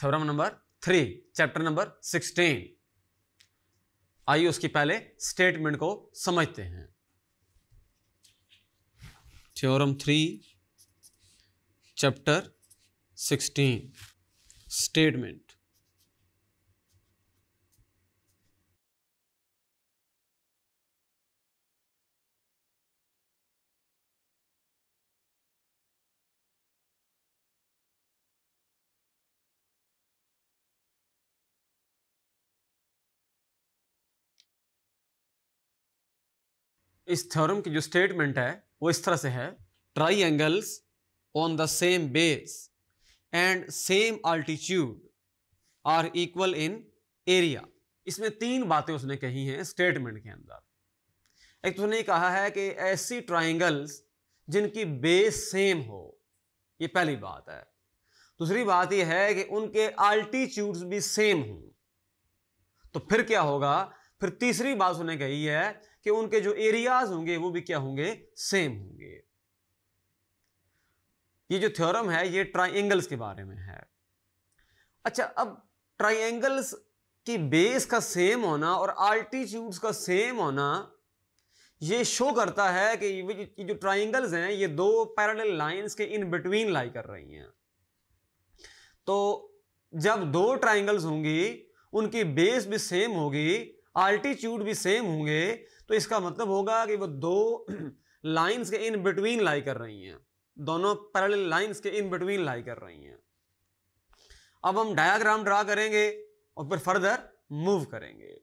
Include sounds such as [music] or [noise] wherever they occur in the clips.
Theorem number three chapter number sixteen आइए उसकी पहले स्टेटमेंट को समझते हैं theorem three chapter sixteen statement इस थ्योरम की जो स्टेटमेंट है वो इस तरह से है triangles on the same base and same altitude are equal in area इसमें तीन बातें उसने कही हैं स्टेटमेंट के अंदर एक तो उसने कहा है कि ऐसी ट्राइंगल्स जिनकी बेस सेम हो ये पहली बात है दूसरी बात यह है कि उनके आल्टीट्यूड्स भी सेम हों तो फिर क्या होगा फिर तीसरी बात उन्हें कही है कि उनके जो एरियाज होंगे वो भी क्या होंगे सेम होंगे ये जो थ्योरम है ये ट्राइंगल्स के बारे में है अच्छा अब ट्राइंगल्स की बेस का सेम होना और आल्टीट्यूड्स का सेम होना ये शो करता है कि ये जो ट्राइंगल्स हैं ये दो पैरेलल लाइंस के इन बिटवीन लाई कर रही हैं तो जब दो ट्राइंगल्स होंगी उनकी बेस भी सेम होगी आल्टीट्यूड भी सेम होंगे तो इसका मतलब होगा कि वो दो लाइंस [clears throat] के इन बिटवीन लाई कर रही हैं दोनों पैरल लाइंस के इन बिटवीन लाई कर रही हैं अब हम डायग्राम ड्रा करेंगे और फिर फर्दर मूव करेंगे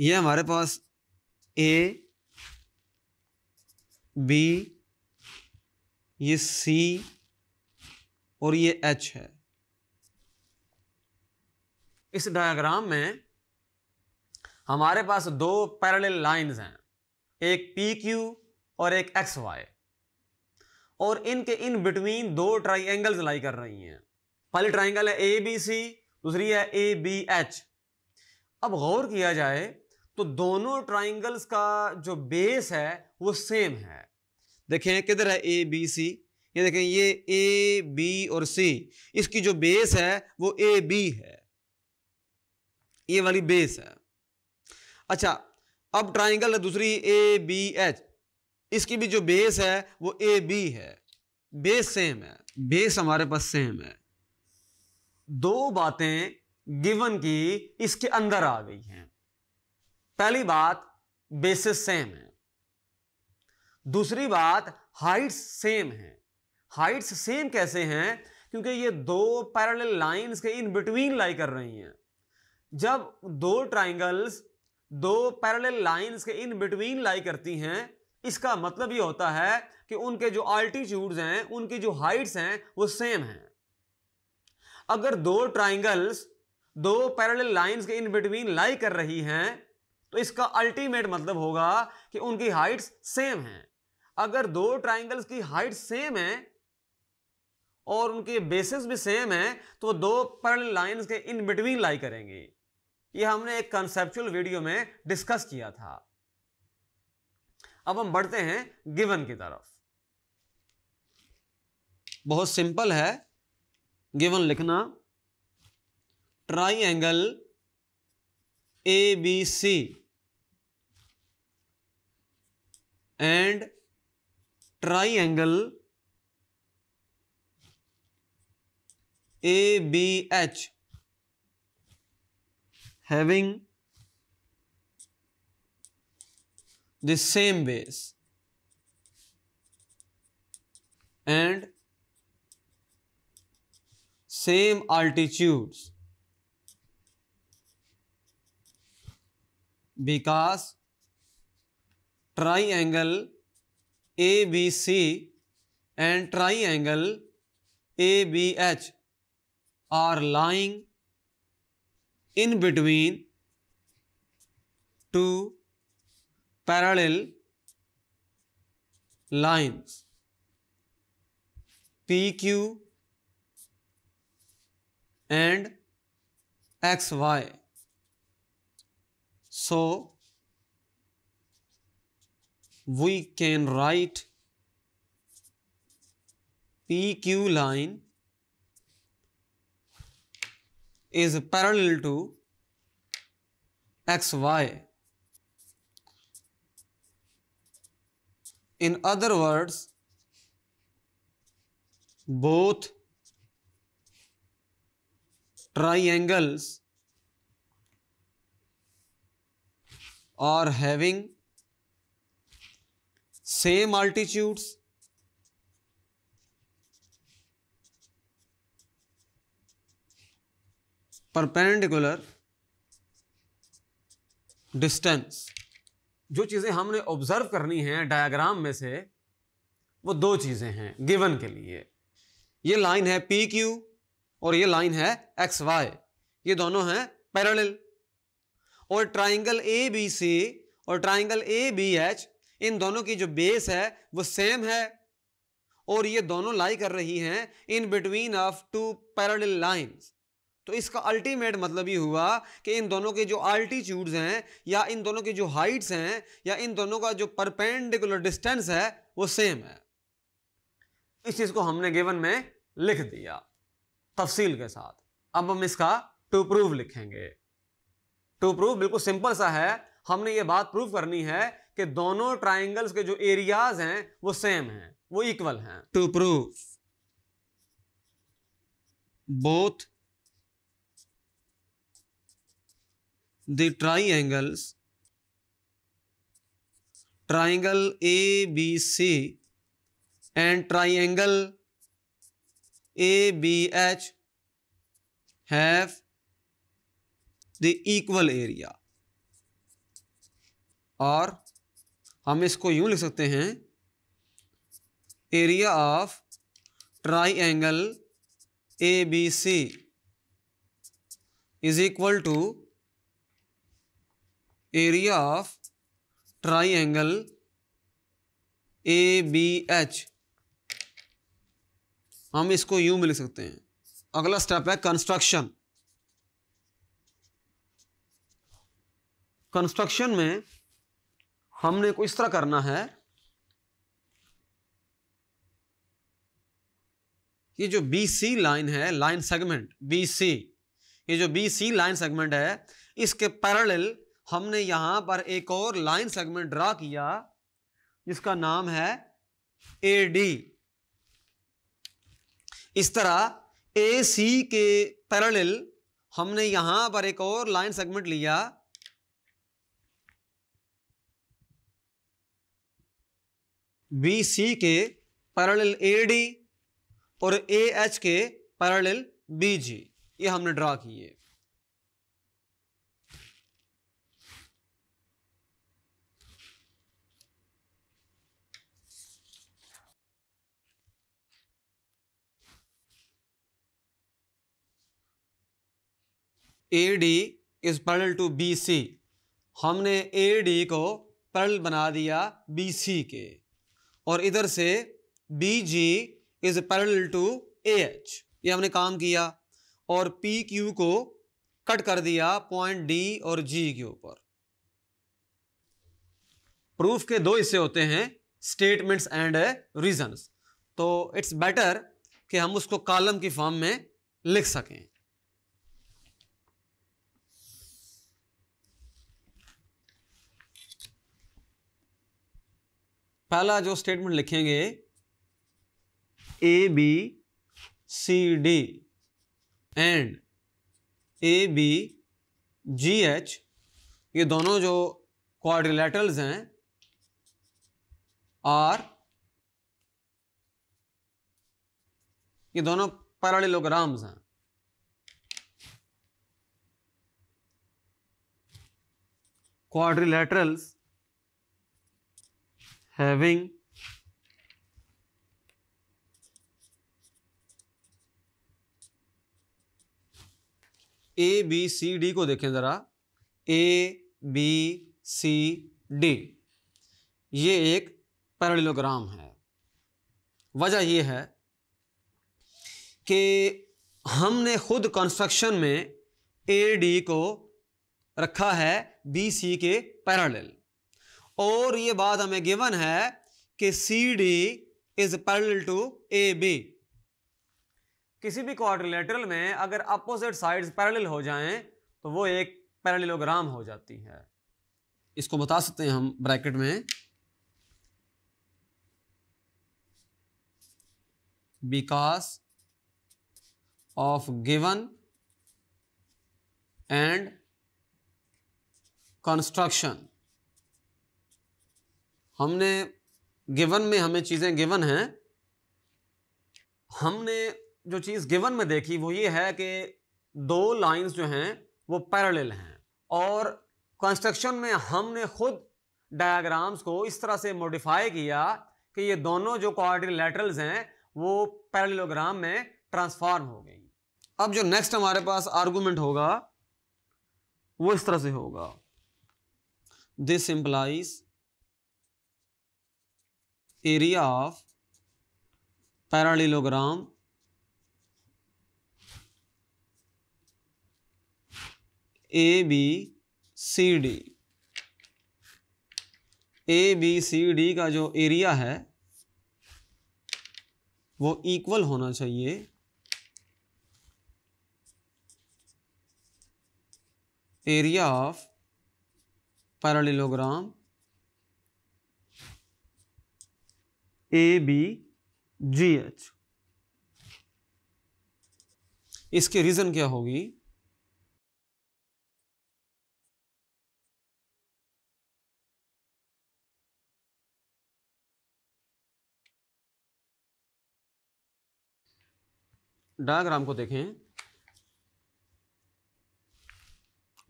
ये हमारे पास ए बी ये सी और ये एच है इस डायग्राम में हमारे पास दो पैरल लाइंस हैं एक पी क्यू और एक एक्स वाई और इनके इन बिटवीन दो ट्राइंगल्स लाई कर रही हैं पहली ट्राइंगल है ए बी सी दूसरी है ए बी एच अब गौर किया जाए तो दोनों ट्राइंगल्स का जो बेस है वो सेम है देखें किधर है ए बी सी ये देखें ये ए बी और सी इसकी जो बेस है वो ए बी है ये वाली बेस है अच्छा अब ट्राइंगल है दूसरी ए बी एच इसकी भी जो बेस है वो ए बी है बेस सेम है बेस हमारे पास सेम है दो बातें गिवन की इसके अंदर आ गई हैं पहली बात बेसिस सेम है दूसरी बात हाइट्स सेम है हाइट्स सेम कैसे हैं क्योंकि ये दो पैरल लाइंस के इन बिटवीन लाई कर रही हैं जब दो ट्राइंगल्स दो पैरल लाइंस के इन बिटवीन लाई करती हैं इसका मतलब ये होता है कि उनके जो आल्टीट्यूड्स हैं उनकी जो हाइट्स हैं वो सेम हैं अगर दो ट्राइंगल्स दो पैरल लाइंस के इन बिटवीन लाई कर रही हैं तो इसका अल्टीमेट मतलब होगा कि उनकी हाइट्स सेम हैं अगर दो ट्राइंगल्स की हाइट सेम है और उनके बेसिस भी सेम है तो दो पर्ल लाइन के इन बिटवीन लाई करेंगे ये हमने एक कंसेप्चुअल वीडियो में डिस्कस किया था अब हम बढ़ते हैं गिवन की तरफ बहुत सिंपल है गिवन लिखना triangle A B C and triangle ABH having the same base and same altitudes because triangle ABC and triangle ABH are lying in between two parallel lines PQ and XY. So, we can write PQ line is parallel to XY. In other words, both triangles are having same altitudes perpendicular distance जो चीज़ें हमने observe करनी हैं diagram में से वो दो चीज़ें हैं गिवन के लिए ये लाइन है पी क्यू और ये लाइन है एक्स वाई ये दोनों हैं पैरेलल और ट्राइंगल ए बी सी और ट्राइंगल ए बी एच इन दोनों की जो बेस है वो सेम है और ये दोनों लाई कर रही हैं in between of two parallel lines तो इसका अल्टीमेट मतलब ये हुआ कि इन दोनों के जो आल्टीच्यूड हैं या इन दोनों के जो हाइट्स हैं या इन दोनों का जो परपेंडिकुलर डिस्टेंस है वो सेम है इस चीज़ को हमने गिवन में लिख दिया तफसील के साथ अब हम इसका टू प्रूव लिखेंगे टू प्रूव बिल्कुल सिंपल सा है हमने ये बात प्रूव करनी है कि दोनों ट्राइंगल्स के जो एरियाज हैं वो सेम हैं वो इक्वल हैं to prove both the triangles triangle A B C and triangle A B H have the equal area और हम इसको यूं लिख सकते हैं area of triangle A B C is equal to area of triangle A B H हम इसको यूं में लिख सकते हैं अगला स्टेप है कंस्ट्रक्शन कंस्ट्रक्शन में हमने को इस तरह करना है ये जो बी सी लाइन है लाइन सेगमेंट बी सी ये जो बी सी लाइन सेगमेंट है इसके पैरेलल हमने यहां पर एक और लाइन सेगमेंट ड्रा किया जिसका नाम है ए डी इस तरह ए सी के पैरेलल हमने यहां पर एक और लाइन सेगमेंट लिया बी सी के पैरेलल ए डी और ए एच के पैरेलल बी जी ये हमने ड्रा किए A D is parallel to B C हमने ए डी को पैरेलल बना दिया बी सी के और इधर से B G is parallel to A H ये हमने काम किया और पी क्यू को कट कर दिया पॉइंट डी और जी के ऊपर प्रूफ के दो हिस्से होते हैं स्टेटमेंट्स एंड रीजंस तो इट्स बेटर कि हम उसको कॉलम की फॉर्म में लिख सकें पहला जो स्टेटमेंट लिखेंगे A B C D and A B G H ये दोनों जो क्वाड्रिलेटरल्स हैं आर ये दोनों पैरालिलोग्राम्स हैं quadrilaterals having A B C D को देखें ज़रा ए बी सी डी ये एक पैरलोग्राम है वजह यह है कि हमने खुद कंस्ट्रक्शन में ए डी को रखा है बी सी के पैरल और ये बात हमें गिवन है कि C D is parallel to A B किसी भी क्वाड्रिलेटरल में अगर अपोजिट साइड्स पैरेलल हो जाएं तो वो एक पैरेललोग्राम हो जाती है इसको बता सकते हैं हम ब्रैकेट में because of given and construction हमने गिवन में हमें चीज़ें गिवन हैं हमने जो चीज़ गिवन में देखी वो ये है कि दो लाइंस जो हैं वो पैरेलल हैं और कंस्ट्रक्शन में हमने खुद डायग्राम्स को इस तरह से मॉडिफाई किया कि ये दोनों जो क्वारिलेटरल्स हैं वो पैरेललोग्राम में ट्रांसफॉर्म हो गई अब जो नेक्स्ट हमारे पास आर्गूमेंट होगा वो इस तरह से होगा this implies area of parallelogram ABCD ABCD का जो एरिया है वो इक्वल होना चाहिए area of parallelogram A B G H इसके रीजन क्या होगी डायग्राम को देखें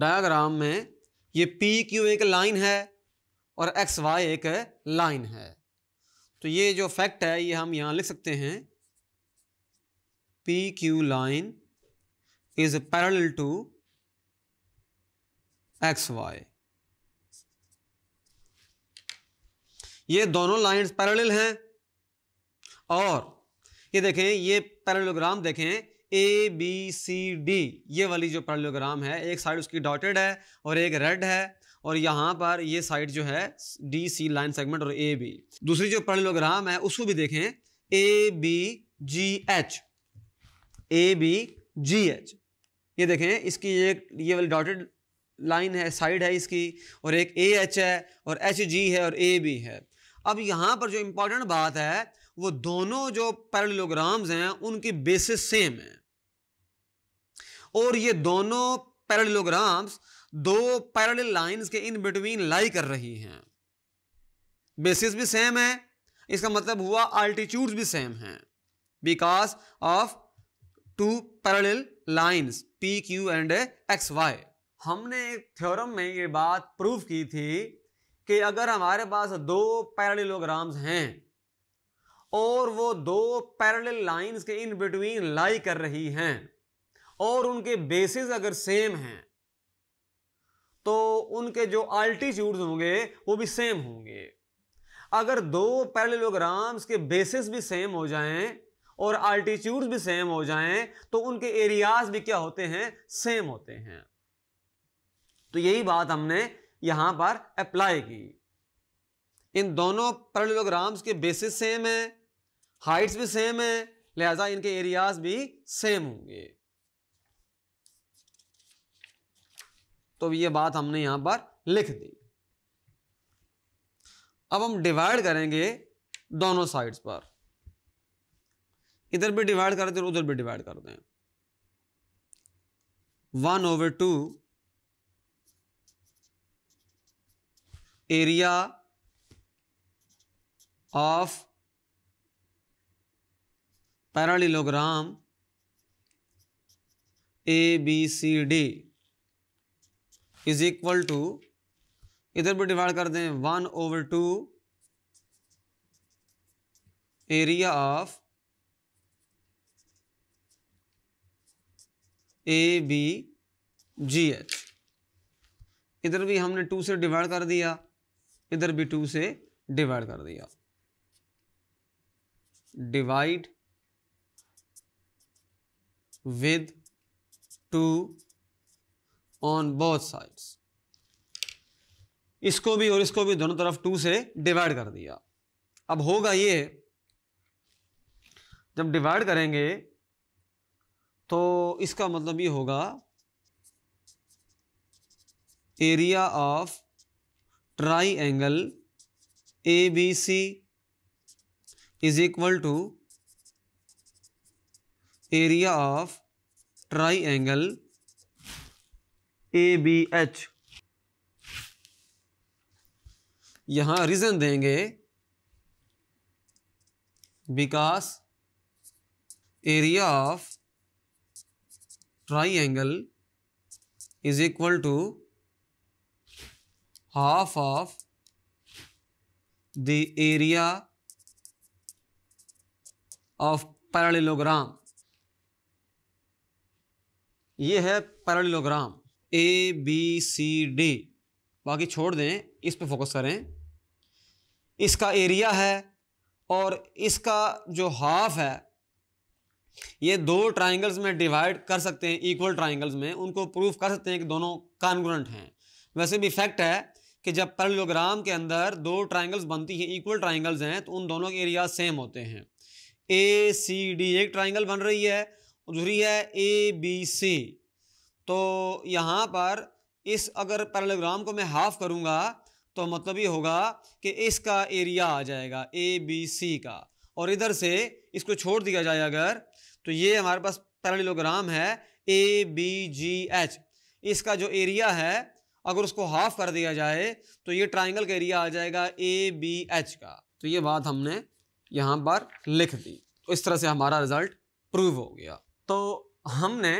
डायग्राम में ये पी क्यू एक लाइन है और एक्स वाई एक लाइन है तो ये जो फैक्ट है ये हम यहाँ लिख सकते हैं P Q line is parallel to X Y ये दोनों लाइंस पैरेलल हैं और ये देखें ये पैरेलोग्राम देखें ए बी सी डी ये वाली जो पैरेलोग्राम है एक साइड उसकी डॉटेड है और एक रेड है और यहाँ पर ये साइड जो है डी सी लाइन सेगमेंट और ए बी दूसरी जो पर्लोग्राम है उसको भी देखें A B G H A B G H ये देखें इसकी एक ये वाली डॉटेड लाइन है साइड है इसकी और एक ए एच है और एच जी है और ए बी है अब यहाँ पर जो इम्पोर्टेंट बात है वो दोनों जो पैरेललोग्राम्स हैं उनकी बेसिस सेम है और ये दोनों पैरेललोग्राम्स दो पैरेलल लाइंस के इन बिटवीन लाई कर रही हैं बेसिस भी सेम है इसका मतलब हुआ आल्टीट्यूड्स भी सेम हैं because of two parallel lines P Q and X Y हमने एक थ्योरम में ये बात प्रूव की थी कि अगर हमारे पास दो पैरेललोग्राम्स हैं और वो दो पैरेलल लाइंस के इन बिटवीन लाई कर रही हैं और उनके बेसिस अगर सेम हैं तो उनके जो आल्टीट्यूड होंगे वो भी सेम होंगे अगर दो पैरेलोग्राम्स के बेसिस भी सेम हो जाएं और आल्टीट्यूड भी सेम हो जाएं तो उनके एरियाज भी क्या होते हैं सेम होते हैं तो यही बात हमने यहां पर अप्लाई की इन दोनों पैरेलोग्राम्स के बेसिस सेम हैं हाइट्स भी सेम हैं लिहाजा इनके एरियाज भी सेम होंगे तो ये बात हमने यहां पर लिख दी अब हम डिवाइड करेंगे दोनों साइड्स पर इधर भी डिवाइड करते हैं उधर भी डिवाइड कर दें one over two area of parallelogram A B C D is equal to इधर भी डिवाइड कर दें one over two area of A B G H इधर भी हमने टू से डिवाइड कर दिया इधर भी टू से डिवाइड कर दिया divide with two on both sides इसको भी और इसको भी दोनों तरफ टू से डिवाइड कर दिया अब होगा ये जब डिवाइड करेंगे तो इसका मतलब ये होगा area of triangle A B C is equal to area of triangle A B H यहां रीजन देंगे because area of triangle is equal to half of the area of parallelogram ये है पैरालीलोग्राम A B C D बाकी छोड़ दें इस पे focus करें इसका एरिया है और इसका जो हाफ है ये दो ट्राइंगल्स में डिवाइड कर सकते हैं इक्वल ट्राइंगल्स में उनको प्रूफ कर सकते हैं कि दोनों कानगुरंट हैं वैसे भी फैक्ट है कि जब पैरेललोग्राम के अंदर दो ट्राइंगल्स बनती हैं इक्वल ट्राइंगल्स हैं तो उन दोनों के एरिया सेम होते हैं ए सी डी एक ट्राइंगल बन रही है और दूसरी है ए बी सी तो यहाँ पर इस अगर पैरलोग्राम को मैं हाफ करूँगा तो मतलब ये होगा कि इसका एरिया आ जाएगा ए बी सी का और इधर से इसको छोड़ दिया जाए अगर तो ये हमारे पास पैरलोग्राम है ए बी जी एच इसका जो एरिया है अगर उसको हाफ कर दिया जाए तो ये ट्राइंगल का एरिया आ जाएगा ए बी एच का तो ये बात हमने यहाँ पर लिख दी तो इस तरह से हमारा रिज़ल्ट प्रूव हो गया तो हमने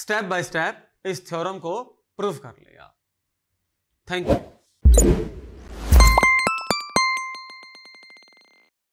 स्टेप बाय स्टेप इस थ्योरम को प्रूव कर लिया थैंक यू